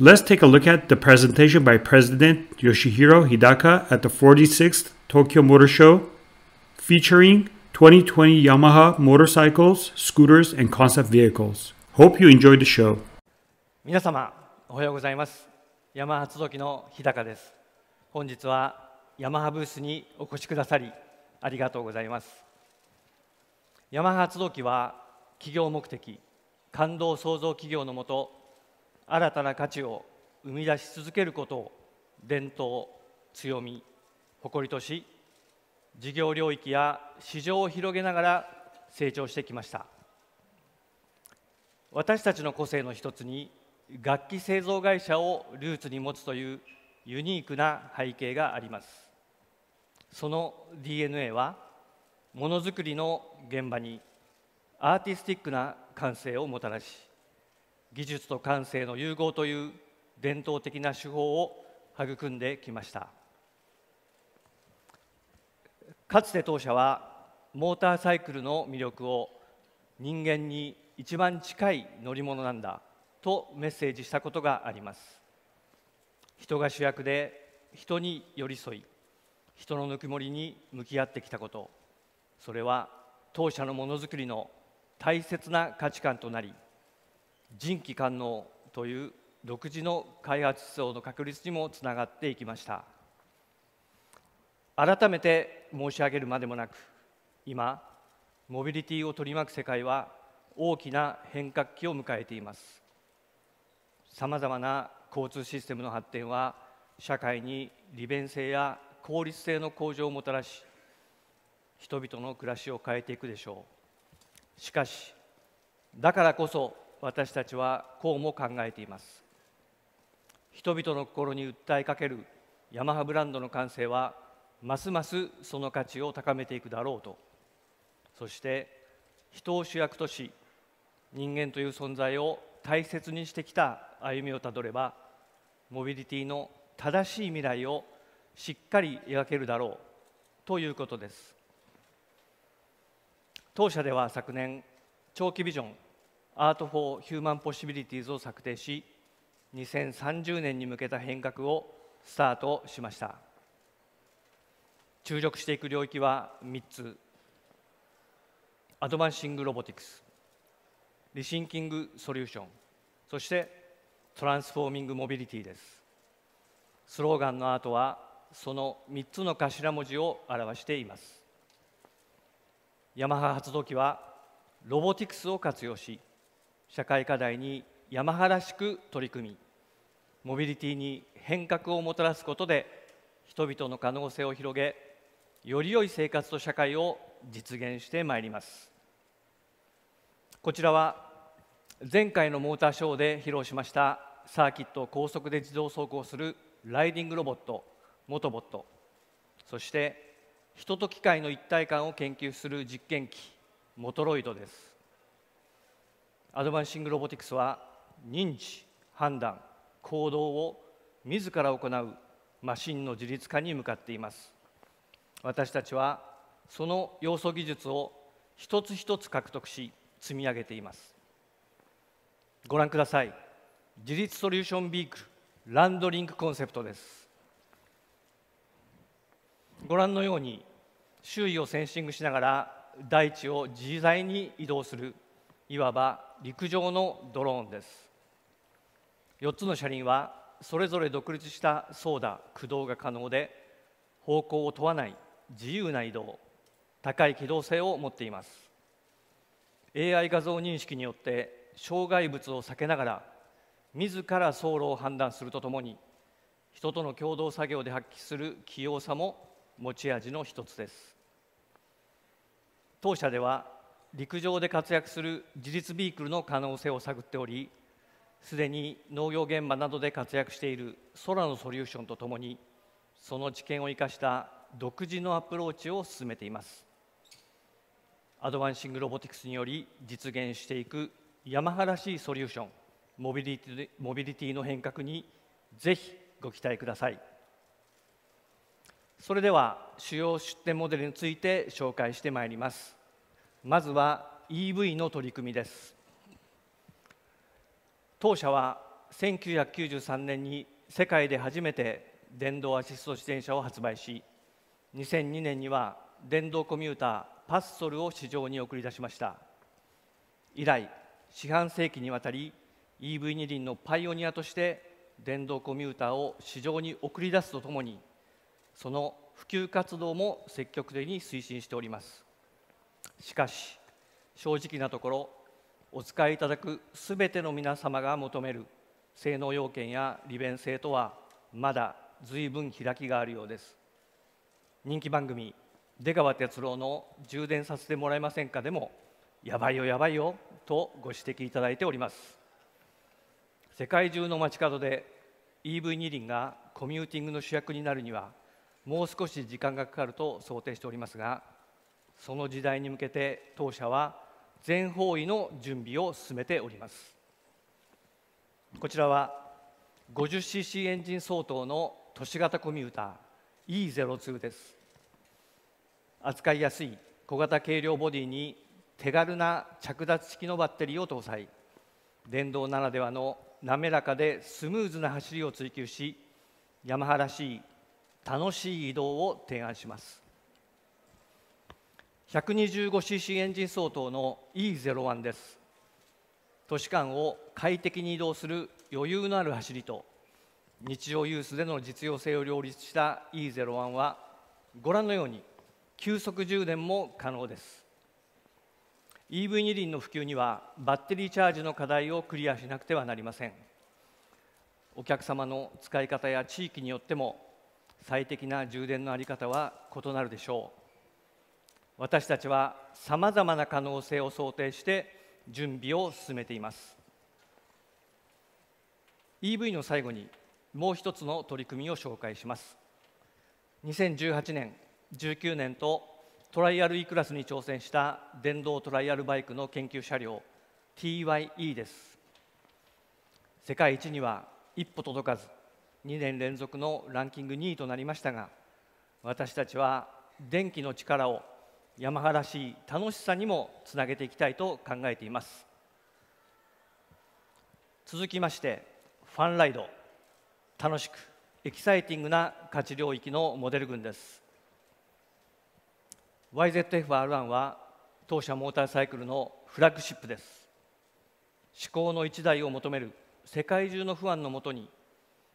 Let's take a look at the presentation by President Yoshihiro Hidaka at the 46th Tokyo Motor Show featuring 2020 Yamaha motorcycles, scooters, and concept vehicles. Hope you enjoyed the show. 皆様、おはようございます。ヤマハつどきの日高です。本日はヤマハブースにお越しくださりありがとうございます。ヤマハつどきは企業目的、感動創造企業のもと新たな価値を生み出し続けることを伝統強み誇りとし事業領域や市場を広げながら成長してきました私たちの個性の一つに楽器製造会社をルーツに持つというユニークな背景がありますその DNA はものづくりの現場にアーティスティックな感性をもたらし技術と感性の融合という伝統的な手法を育んできましたかつて当社はモーターサイクルの魅力を人間に一番近い乗り物なんだとメッセージしたことがあります人が主役で人に寄り添い人のぬくもりに向き合ってきたことそれは当社のものづくりの大切な価値観となり人気官能という独自の開発思想の確立にもつながっていきました改めて申し上げるまでもなく今モビリティを取り巻く世界は大きな変革期を迎えていますさまざまな交通システムの発展は社会に利便性や効率性の向上をもたらし人々の暮らしを変えていくでしょうしかしだからこそ私たちはこうも考えています人々の心に訴えかけるヤマハブランドの完成はますますその価値を高めていくだろうとそして人を主役とし人間という存在を大切にしてきた歩みをたどればモビリティの正しい未来をしっかり描けるだろうということです当社では昨年長期ビジョンアート・フォー・ヒューマン・ポシビリティーズを策定し2030年に向けた変革をスタートしました注力していく領域は3つアドバンシング・ロボティクスリシンキング・ソリューションそしてトランスフォーミング・モビリティですスローガンのアートはその3つの頭文字を表していますヤマハ発動機はロボティクスを活用し社会課題に山原しく取り組みモビリティに変革をもたらすことで人々の可能性を広げより良い生活と社会を実現してまいりますこちらは前回のモーターショーで披露しましたサーキットを高速で自動走行するライディングロボットモトボットそして人と機械の一体感を研究する実験機モトロイドですアドバンシングロボティクスは認知判断行動を自ら行うマシンの自立化に向かっています私たちはその要素技術を一つ一つ獲得し積み上げていますご覧ください自立ソリューションビークルランドリンクコンセプトですご覧のように周囲をセンシングしながら大地を自在に移動するいわば陸上のドローンです4つの車輪はそれぞれ独立した操舵駆動が可能で方向を問わない自由な移動高い機動性を持っています AI 画像認識によって障害物を避けながら自ら走路を判断するとともに人との共同作業で発揮する器用さも持ち味の一つです当社では陸上で活躍する自立ビークルの可能性を探っておりすでに農業現場などで活躍している空のソリューションとともにその知見を生かした独自のアプローチを進めていますアドバンシングロボティクスにより実現していく山原らしいソリューションモビリティモビリティの変革にぜひご期待くださいそれでは主要出店モデルについて紹介してまいりますまずは EV の取り組みです当社は1993年に世界で初めて電動アシスト自転車を発売し2002年には電動コミューターパッソルを市場に送り出しました以来四半世紀にわたり EV 二輪のパイオニアとして電動コミューターを市場に送り出すとともにその普及活動も積極的に推進しておりますしかし正直なところお使いいただくすべての皆様が求める性能要件や利便性とはまだ随分開きがあるようです人気番組「出川哲朗の充電させてもらえませんか?」でも「やばいよやばいよ」とご指摘いただいております世界中の街角で EV 二輪がコミューティングの主役になるにはもう少し時間がかかると想定しておりますがその時代に向けて当社は全方位の準備を進めておりますこちらは 50cc エンジン相当の都市型コミューター E02 です扱いやすい小型軽量ボディに手軽な着脱式のバッテリーを搭載電動ならではの滑らかでスムーズな走りを追求しヤマハらしい楽しい移動を提案します 125cc エンジン相当の E01 です都市間を快適に移動する余裕のある走りと日常ユースでの実用性を両立した E01 はご覧のように急速充電も可能です EV 二輪の普及にはバッテリーチャージの課題をクリアしなくてはなりませんお客様の使い方や地域によっても最適な充電の在り方は異なるでしょう私たちはさまざまな可能性を想定して準備を進めています EV の最後にもう一つの取り組みを紹介します2018年19年とトライアル E クラスに挑戦した電動トライアルバイクの研究車両 TYE です世界一には一歩届かず2年連続のランキング2位となりましたが私たちは電気の力を山原ハしい楽しさにもつなげていきたいと考えています続きましてファンライド楽しくエキサイティングな価値領域のモデル群です YZF-R1 は当社モーターサイクルのフラッグシップです思考の一台を求める世界中の不安のもとに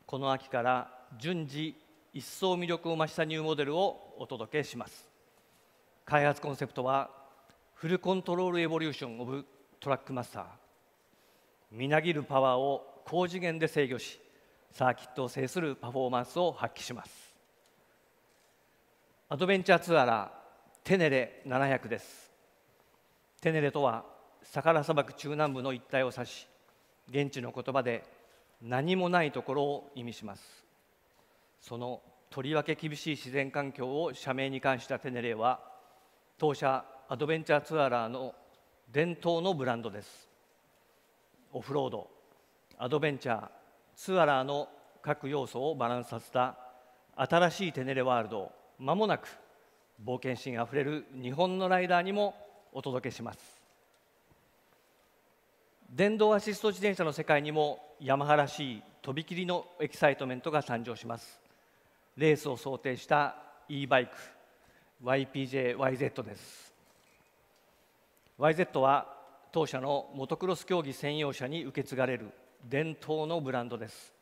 この秋から順次一層魅力を増したニューモデルをお届けします開発コンセプトはフルコントロールエボリューション・オブ・トラックマスターみなぎるパワーを高次元で制御しサーキットを制するパフォーマンスを発揮しますアドベンチャーツアラーテネレ700ですテネレとはサラ砂漠中南部の一帯を指し現地の言葉で何もないところを意味しますそのとりわけ厳しい自然環境を社名に関したテネレは当社アドベンチャーツアラーの伝統のブランドですオフロードアドベンチャーツアラーの各要素をバランスさせた新しいテネレワールドをまもなく冒険心あふれる日本のライダーにもお届けします電動アシスト自転車の世界にもヤマハらしいとびきりのエキサイトメントが誕生しますレースを想定した e バイク YPJYZ です YZ は当社のモトクロス競技専用車に受け継がれる伝統のブランドです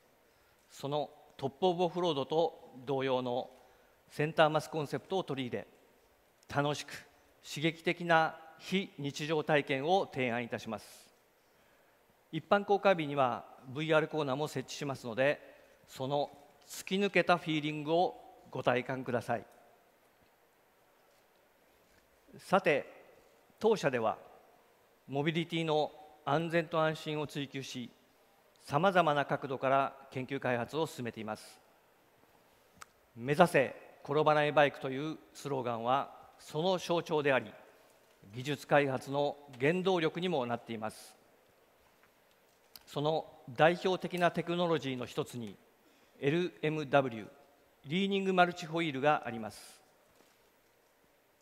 そのトップ・オブ・オフロードと同様のセンターマスコンセプトを取り入れ楽しく刺激的な非日常体験を提案いたします一般公開日には VR コーナーも設置しますのでその突き抜けたフィーリングをご体感くださいさて当社ではモビリティの安全と安心を追求しさまざまな角度から研究開発を進めています目指せ転ばないバイクというスローガンはその象徴であり技術開発の原動力にもなっていますその代表的なテクノロジーの一つに LMW リーニングマルチホイールがあります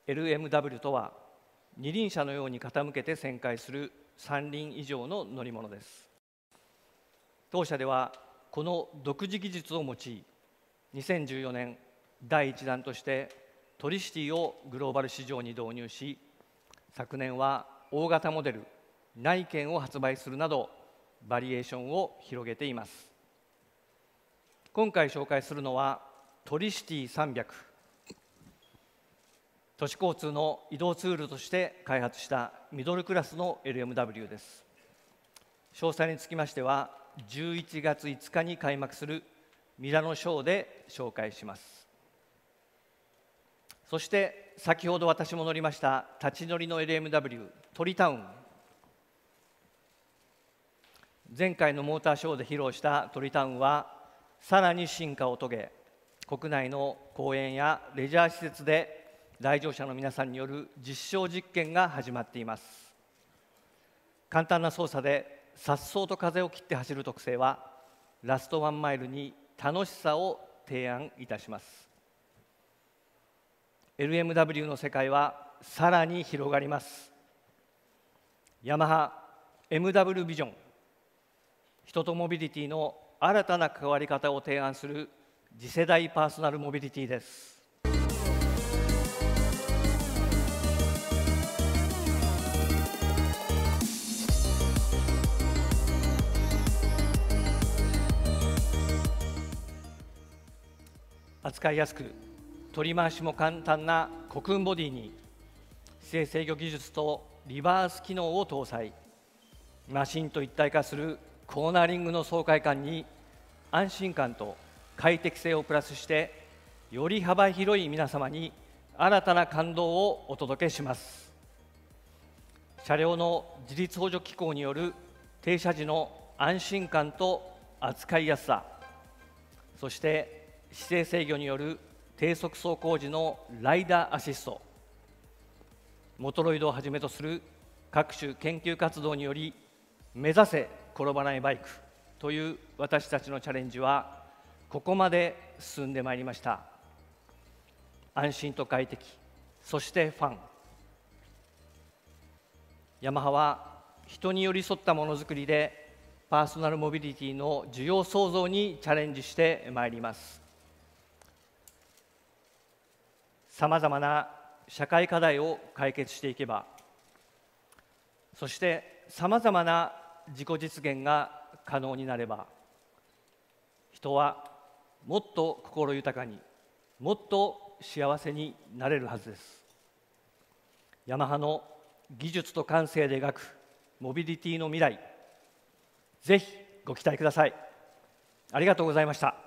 LMW とは二輪車のように傾けて旋回する三輪以上の乗り物です当社ではこの独自技術を用い2014年第1弾としてトリシティをグローバル市場に導入し昨年は大型モデル内見を発売するなどバリエーションを広げています今回紹介するのはトリシティ300都市交通の移動ツールとして開発したミドルクラスの LMW です詳細につきましては11月5日に開幕するミラノショーで紹介しますそして先ほど私も乗りました立ち乗りの LMW トリタウン前回のモーターショーで披露したトリタウンはさらに進化を遂げ国内の公園やレジャー施設で来場者の皆さんによる実証実験が始まっています簡単な操作で颯爽と風を切って走る特性はラストワンマイルに楽しさを提案いたします LMW の世界はさらに広がりますヤマハ MW ビジョン人とモビリティの新たな関わり方を提案する次世代パーソナルモビリティです扱いやすく取り回しも簡単なコクーンボディに姿勢制御技術とリバース機能を搭載マシンと一体化するコーナリングの爽快感に安心感と快適性をプラスしてより幅広い皆様に新たな感動をお届けします車両の自立補助機構による停車時の安心感と扱いやすさそして姿勢制御による低速走行時のライダーアシストモトロイドをはじめとする各種研究活動により目指せ転ばないバイクという私たちのチャレンジはここまで進んでまいりました安心と快適そしてファンヤマハは人に寄り添ったものづくりでパーソナルモビリティの需要創造にチャレンジしてまいりますさまざまな社会課題を解決していけばそしてさまざまな自己実現が可能になれば人はもっと心豊かにもっと幸せになれるはずですヤマハの技術と感性で描くモビリティの未来ぜひご期待くださいありがとうございました